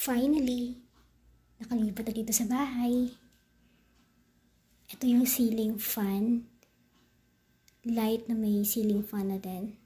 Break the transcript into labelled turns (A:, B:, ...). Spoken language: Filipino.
A: Finally, nakalipat na dito sa bahay. Ito yung ceiling fan. Light na may ceiling fan na din.